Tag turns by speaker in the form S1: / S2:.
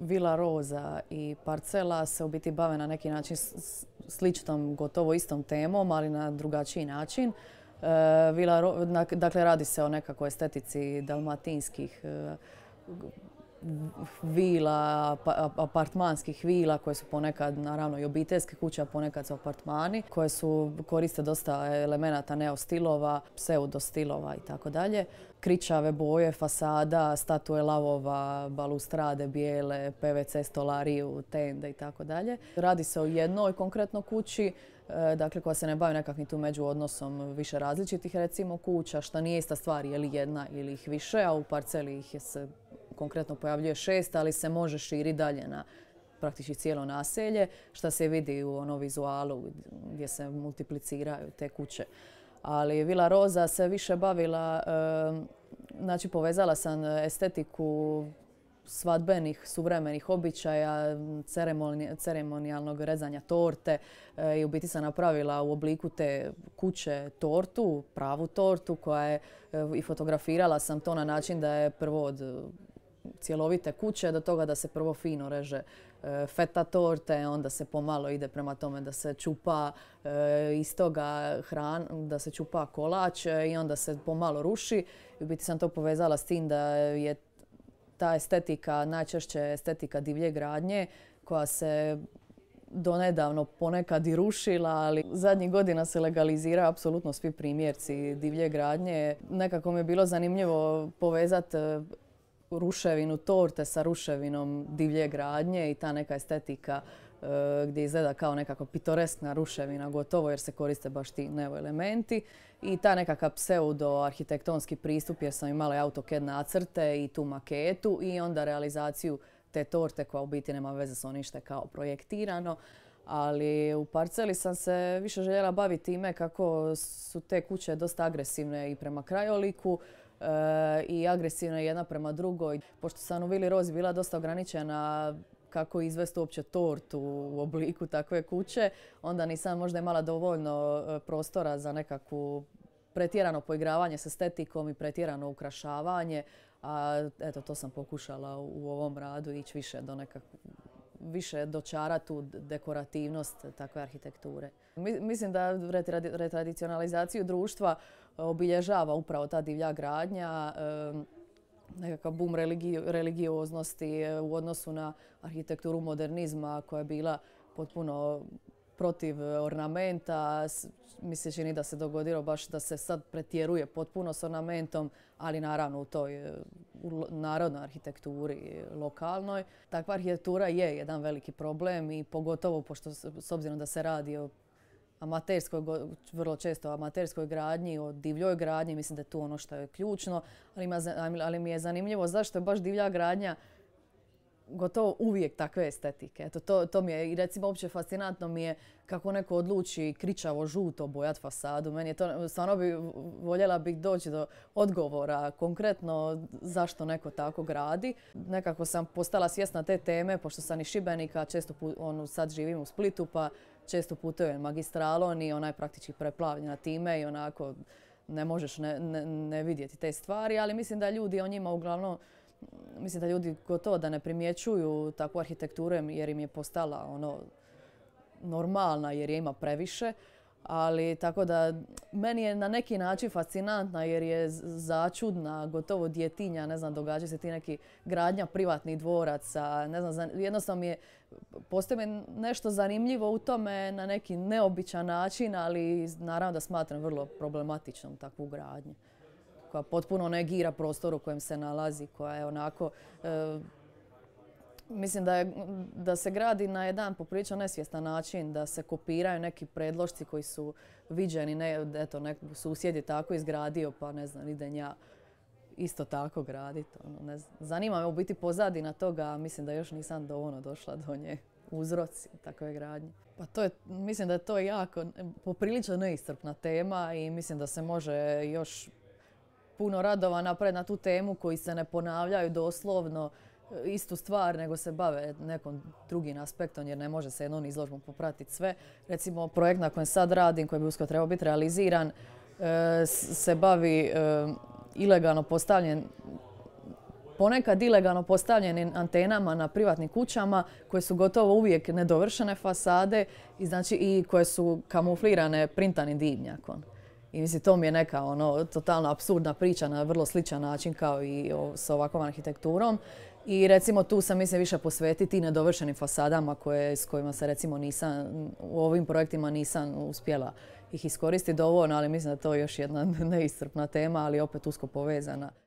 S1: Vila Roza i Parcela se u biti bave na neki način sličnom, gotovo istom temom, ali na drugačiji način. E, dakle, radi se o nekakvoj estetici dalmatinskih e, vila, pa, apartmanskih vila koje su ponekad naravno i obiteljske kuće, a ponekad su apartmani koje su koriste dosta elemenata neostilova, stilova i tako dalje. Kričave boje, fasada, statue lavova, balustrade bijele, PVC stolariju, tende i tako dalje. Radi se o jednoj konkretno kući e, dakle koja se ne bavi nekakvim tu odnosom više različitih recimo kuća, što nije ista stvar je li jedna ili ih više, a u parceli ih je se konkretno pojavljuje šest, ali se može širi dalje na praktički cijelo naselje, što se vidi u ono vizualu gdje se multipliciraju te kuće. Ali Vila Roza se više bavila, znači povezala sam estetiku svadbenih, suvremenih običaja, ceremonijalnog rezanja torte eh, i u biti sam napravila u obliku te kuće tortu, pravu tortu koja je eh, i fotografirala sam to na način da je prvo od cjelovite kuće do toga da se prvo fino reže e, feta torte, onda se pomalo ide prema tome da se čupa e, iz toga hran, da se čupa kolač e, i onda se pomalo ruši. I u biti sam to povezala s tim da je ta estetika, najčešće estetika divlje gradnje koja se donedavno ponekad i rušila, ali zadnjih godina se legalizira apsolutno svi primjerci divlje gradnje. Nekako mi je bilo zanimljivo povezati ruševinu torte sa ruševinom divlje gradnje i ta neka estetika e, gdje izgleda kao nekako pitoreskna ruševina gotovo jer se koriste baš ti elementi i ta nekakav pseudo-arhitektonski pristup jer sam imala i AutoCAD nacrte i tu maketu i onda realizaciju te torte koja u biti nema veze s onim što kao projektirano. Ali u parceli sam se više željela baviti time kako su te kuće dosta agresivne i prema krajoliku, E, i agresivna jedna prema drugoj. Pošto sam u Vili Rozi bila dosta ograničena kako izvesti uopće tortu u obliku takve kuće, onda nisam možda imala dovoljno e, prostora za nekakvu pretjerano poigravanje s estetikom i pretjerano ukrašavanje. A eto, to sam pokušala u ovom radu ići više do nekakvog više dočara tu dekorativnost takve arhitekture. Mislim da retradicionalizaciju društva e, obilježava upravo ta divlja gradnja, nekakav bum religioznosti e, u odnosu na arhitekturu modernizma koja je bila potpuno protiv e, ornamenta. Mi se čini da se dogodilo baš da se sad pretjeruje potpuno s ornamentom, ali naravno u toj e, narodnoj arhitekturi lokalnoj. Takva arhitektura je jedan veliki problem i pogotovo pošto s obzirom da se radi o amaterskoj, vrlo često amaterskoj gradnji, o divljoj gradnji, mislim da je tu ono što je ključno, ali, ali mi je zanimljivo zašto je baš divlja gradnja gotovo uvijek takve estetike. Eto, to, to mi je i recimo uopće fascinantno mi je kako neko odluči kričavo žuto bojat fasadu. Meni je to, stvarno bi voljela bih doći do odgovora konkretno zašto neko tako gradi. Nekako sam postala svjesna te teme, pošto sam iz Šibenika, često put, on, sad živim u Splitu, pa često putujem magistralon i onaj je praktički preplavljena time i onako ne možeš ne, ne, ne vidjeti te stvari, ali mislim da ljudi o njima uglavnom mislim da ljudi gotovo da ne primjećuju takvu arhitekturu jer im je postala ono normalna jer je ima previše. Ali tako da meni je na neki način fascinantna jer je začudna, gotovo djetinja, ne znam, događaju se ti neki gradnja privatnih dvoraca, ne znam, jednostavno mi je, postoje nešto zanimljivo u tome na neki neobičan način, ali naravno da smatram vrlo problematičnom takvu gradnju koja potpuno negira prostor u kojem se nalazi, koja je onako... E, mislim da, da se gradi na jedan poprilično nesvjestan način, da se kopiraju neki predlošci koji su viđeni, ne, eto, susjed je tako izgradio, pa ne znam, idem ja isto tako graditi. Ono, Zanima me u biti pozadina toga, a mislim da još nisam dovoljno došla do nje uzroci takve gradnje. Pa to je, mislim da je to jako, poprilično neistrpna tema i mislim da se može još puno radova napred na tu temu koji se ne ponavljaju doslovno e, istu stvar, nego se bave nekom drugim aspektom jer ne može se jednom izložbom popratiti sve. Recimo projekt na kojem sad radim, koji bi usko trebao biti realiziran, e, se bavi e, ilegalno postavljen ponekad ilegalno postavljenim antenama na privatnim kućama koje su gotovo uvijek nedovršene fasade i, znači i koje su kamuflirane printanim divnjakom. I mislim, to mi je neka ono, totalno absurdna priča na vrlo sličan način kao i o, sa ovakvom arhitekturom. I recimo tu sam mislim više posvetiti nedovršenim fasadama koje, s kojima se recimo nisam, u ovim projektima nisam uspjela ih iskoristiti dovoljno, ali mislim da to još jedna neistrpna tema, ali opet usko povezana.